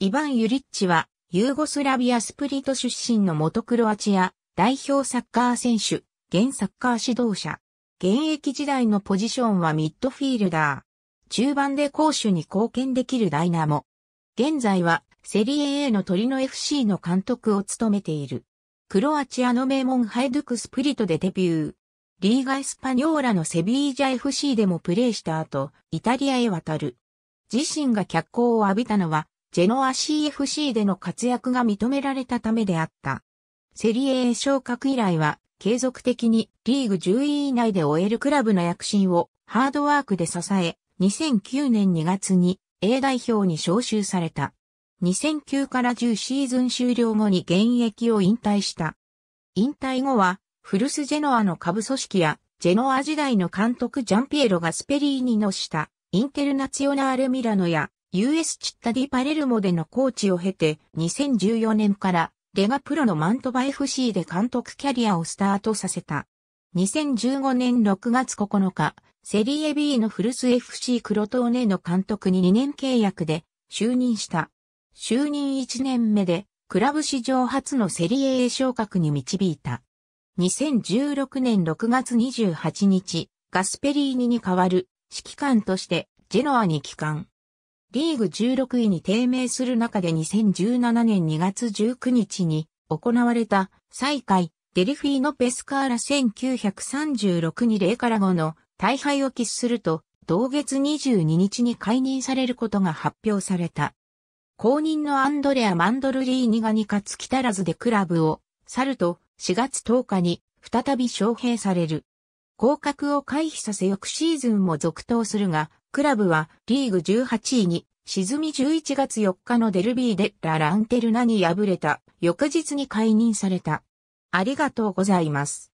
イバン・ユリッチは、ユーゴスラビアスプリト出身の元クロアチア代表サッカー選手、現サッカー指導者。現役時代のポジションはミッドフィールダー。中盤で攻守に貢献できるダイナモ。現在はセリエ A の鳥の FC の監督を務めている。クロアチアの名門ハイドゥクスプリトでデビュー。リーガ・エスパニョーラのセビージャ FC でもプレーした後、イタリアへ渡る。自身が脚光を浴びたのはジェノア CFC での活躍が認められたためであった。セリエ A 昇格以来は、継続的にリーグ10位以内で終えるクラブの躍進をハードワークで支え、2009年2月に A 代表に招集された。2009から10シーズン終了後に現役を引退した。引退後は、フルスジェノアの下部組織や、ジェノア時代の監督ジャンピエロがスペリーニの下、インテルナツオナーレミラノや、US チッタディパレルモでのコーチを経て、2014年からレガプロのマントバ FC で監督キャリアをスタートさせた。2015年6月9日、セリエ B の古巣 FC クロトーネの監督に2年契約で就任した。就任1年目で、クラブ史上初のセリエ A 昇格に導いた。2016年6月28日、ガスペリーニに代わる指揮官としてジェノアに帰還。リーグ16位に低迷する中で2017年2月19日に行われた最下位デリフィーノ・ペスカーラ1936に0から5の大敗を喫すると同月22日に解任されることが発表された。後任のアンドレア・マンドルリーニが2勝足らずでクラブを去ると4月10日に再び招聘される。降格を回避させ翌シーズンも続投するが、クラブはリーグ18位に沈み11月4日のデルビーでラ・ランテルナに敗れた翌日に解任された。ありがとうございます。